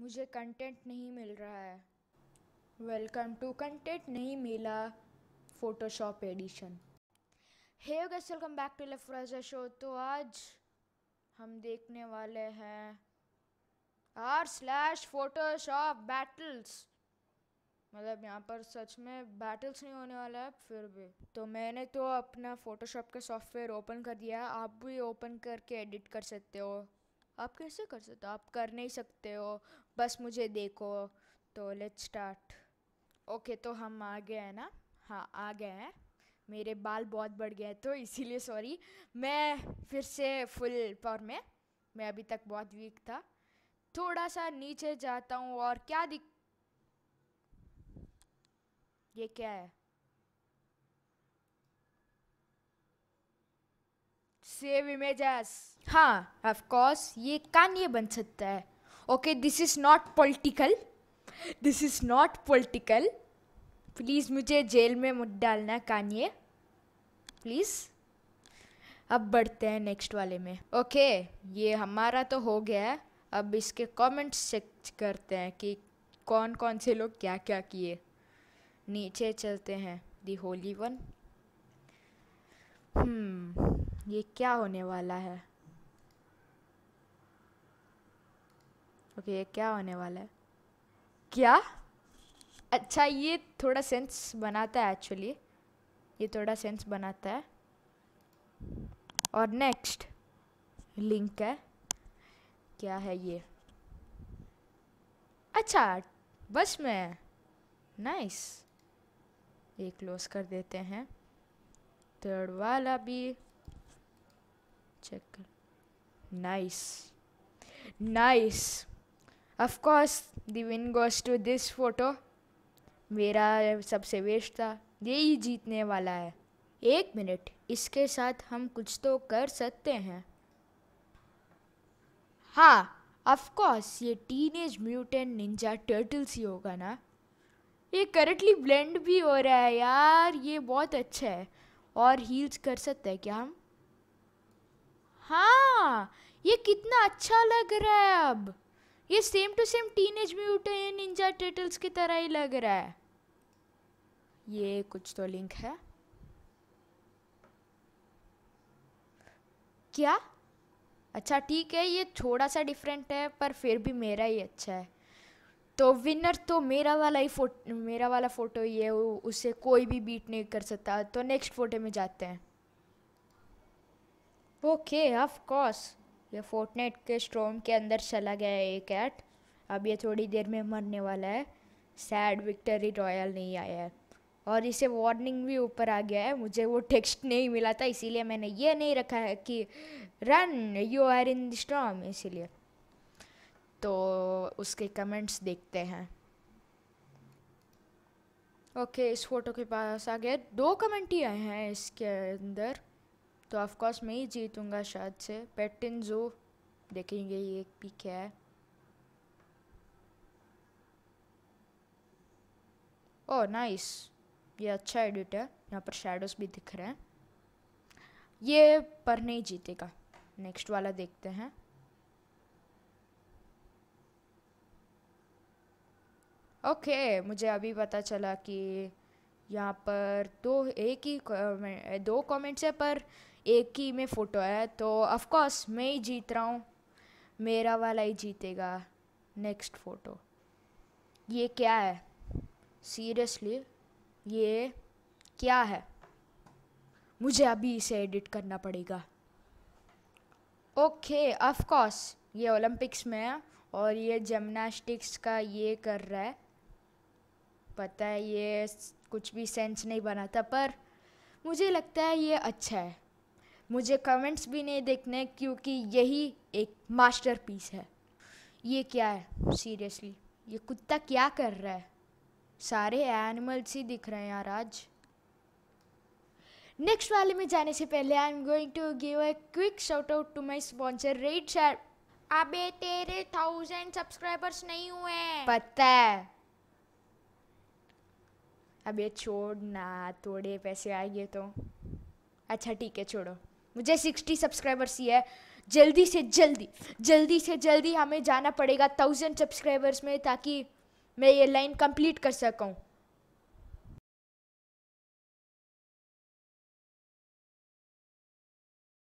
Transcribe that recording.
मुझे कंटेंट नहीं मिल रहा है वेलकम टू कंटेंट नहीं मिला Photoshop edition hey guys welcome back to लफ्राजा शो तो आज हम देखने वाले हैं आर स्लैश फोटोशॉप बैटल्स मतलब यहाँ पर सच में बैटल्स नहीं होने वाला है फिर भी तो मैंने तो अपना फ़ोटोशॉप का सॉफ्टवेयर ओपन कर दिया आप भी ओपन करके एडिट कर सकते हो आप कैसे कर सकते हो आप कर नहीं सकते हो बस मुझे देखो तो लेट्स स्टार्ट ओके तो हम आ गए हैं ना हाँ आ गए हैं मेरे बाल बहुत बढ़ गए तो इसीलिए सॉरी मैं फिर से फुल पावर में मैं अभी तक बहुत वीक था थोड़ा सा नीचे जाता हूँ और क्या दिख ये क्या है सेव इमेजेस हाँ ये कोर्स ये बन सकता है okay this is not political this is not political please मुझे जेल में मत डालना कानिए प्लीज़ अब बढ़ते हैं नेक्स्ट वाले में ओके ये हमारा तो हो गया है अब इसके कमेंट्स चेक करते हैं कि कौन कौन से लोग क्या क्या किए नीचे चलते हैं दी होली वन हम्म ये क्या होने वाला है ओके ये क्या होने वाला है क्या अच्छा ये थोड़ा सेंस बनाता है एक्चुअली ये थोड़ा सेंस बनाता है और नेक्स्ट लिंक है क्या है ये अच्छा बस में नाइस ये क्लोज कर देते हैं थर्ड वाला भी चेक कर nice nice of course the win goes to this photo मेरा सबसे वेस्ट था यही जीतने वाला है एक मिनट इसके साथ हम कुछ तो कर सकते हैं हाँ कोर्स ये teenage mutant ninja turtles ही होगा ना ये करेक्टली ब्लेंड भी हो रहा है यार ये बहुत अच्छा है और हील्स कर सकते हैं क्या हम हाँ ये कितना अच्छा लग रहा है अब ये same to same teenage ninja turtles की तरह ही लग रहा है ये कुछ तो लिंक है क्या अच्छा ठीक है ये थोड़ा सा डिफरेंट है पर फिर भी मेरा ही अच्छा है तो विनर तो मेरा वाला ही फोटो मेरा वाला फ़ोटो ही है उसे कोई भी बीट नहीं कर सकता तो नेक्स्ट फोटो में जाते हैं ओके ऑफ कोर्स ये फोर्टनेट के स्ट्रोम के अंदर चला गया है ये कैट अब ये थोड़ी देर में मरने वाला है सैड विक्टरी रॉयल नहीं आया है और इसे वार्निंग भी ऊपर आ गया है मुझे वो टेक्स्ट नहीं मिला था इसीलिए मैंने ये नहीं रखा है कि run you are in storm इसीलिए तो उसके कमेंट्स देखते हैं ओके इस फोटो के पास आ गया दो कमेंट ही आए हैं इसके अंदर तो ऑफकोर्स मैं ही जीतूँगा शायद से पैटिन जो देखेंगे ये भी क्या है ओ oh, नाइस ये अच्छा एडिट है यहाँ पर शेडोज भी दिख रहे हैं ये पर नहीं जीतेगा नेक्स्ट वाला देखते हैं ओके okay, मुझे अभी पता चला कि यहाँ पर दो एक ही दो कमेंट्स है पर एक ही में फ़ोटो है तो ऑफकोर्स मैं ही जीत रहा हूँ मेरा वाला ही जीतेगा नेक्स्ट फ़ोटो ये क्या है सीरियसली ये क्या है मुझे अभी इसे एडिट करना पड़ेगा ओके ऑफ कोर्स ये ओलंपिक्स में है और ये जिमनास्टिक्स का ये कर रहा है पता है ये कुछ भी सेंस नहीं बनाता पर मुझे लगता है ये अच्छा है मुझे कमेंट्स भी नहीं देखने क्योंकि यही एक मास्टर है ये क्या है सीरियसली ये कुत्ता क्या कर रहा है सारे एनिमल्स ही दिख रहे हैं यार आज नेक्स्ट वाले में जाने से पहले I am going to give a quick shout out to my sponsor red share अबे तेरे थाउजेंड सब्सक्राइबर्स नहीं हुए पता है ये छोड़ ना थोड़े पैसे आएंगे तो अच्छा ठीक है छोड़ो मुझे सिक्सटी सब्सक्राइबर्स ही है जल्दी से जल्दी जल्दी से जल्दी हमें जाना पड़ेगा थाउजेंड सब्सक्राइबर्स में ताकि मैं ये लाइन कंप्लीट कर सकूँ